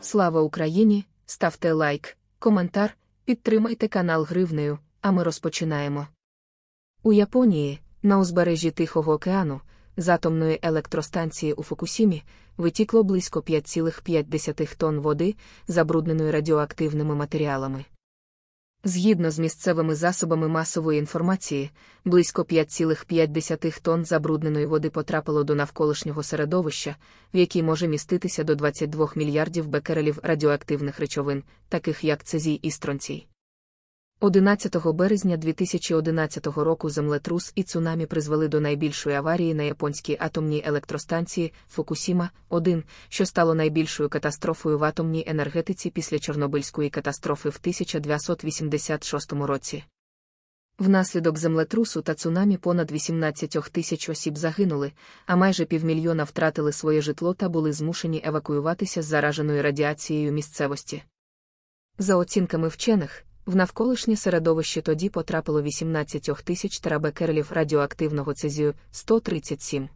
Слава Україні! Ставте лайк, коментар, підтримайте канал Гривнею, а ми розпочинаємо. У Японії, на узбережжі Тихого океану, з атомної електростанції у Фукусімі витікло близько 5,5 тонн води, забрудненої радіоактивними матеріалами. Згідно з місцевими засобами масової інформації, близько 5,5 тонн забрудненої води потрапило до навколишнього середовища, в якій може міститися до 22 мільярдів бекерелів радіоактивних речовин, таких як цезій і стронцій. 11 березня 2011 року землетрус і цунамі призвели до найбільшої аварії на японській атомній електростанції Фукусіма 1 що стало найбільшою катастрофою в атомній енергетиці після Чорнобильської катастрофи в 1986 році. Внаслідок землетрусу та цунамі понад 18 тисяч осіб загинули, а майже півмільйона втратили своє житло та були змушені евакуюватися з зараженою радіацією місцевості. За оцінками вчених. В навколишнє середовище тоді потрапило 18 тисяч терабекерлів радіоактивного цезію 137.